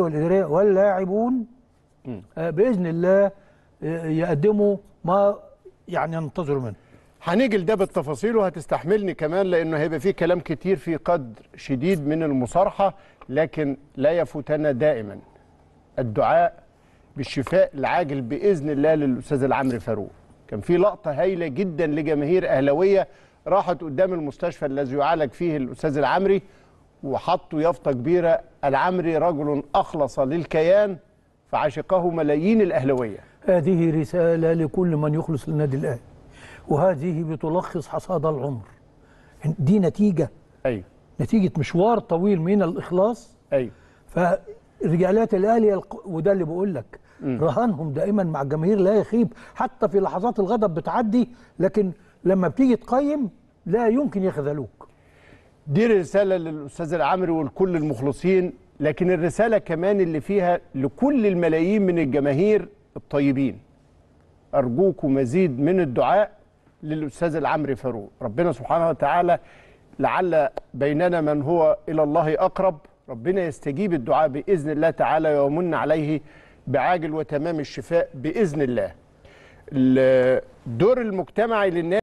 والإدارية واللاعبون آه، بإذن الله آه، يقدموا ما يعني ينتظروا منه هنيجي لده بالتفاصيل وهتستحملني كمان لانه هيبقى فيه كلام كتير في قدر شديد من المصارحه لكن لا يفوتنا دائما الدعاء بالشفاء العاجل باذن الله للاستاذ العمري فاروق كان في لقطه هايله جدا لجماهير اهلاويه راحت قدام المستشفى الذي يعالج فيه الاستاذ العمري وحطوا يافطه كبيره العمري رجل اخلص للكيان فعشقه ملايين الاهلاويه. هذه رساله لكل من يخلص للنادي الاهلي وهذه بتلخص حصاد العمر. دي نتيجه ايوه نتيجه مشوار طويل من الاخلاص ايوه فرجالات الاهلي وده اللي بقول لك رهانهم دائما مع الجماهير لا يخيب حتى في لحظات الغضب بتعدي لكن لما بتيجي تقيم لا يمكن يخذلوك دي رسالة للأستاذ العامري ولكل المخلصين لكن الرسالة كمان اللي فيها لكل الملايين من الجماهير الطيبين أرجوكم مزيد من الدعاء للأستاذ العمري فاروق ربنا سبحانه وتعالى لعل بيننا من هو إلى الله أقرب ربنا يستجيب الدعاء بإذن الله تعالى ويمن عليه بعاجل وتمام الشفاء بإذن الله الدور المجتمعي للناس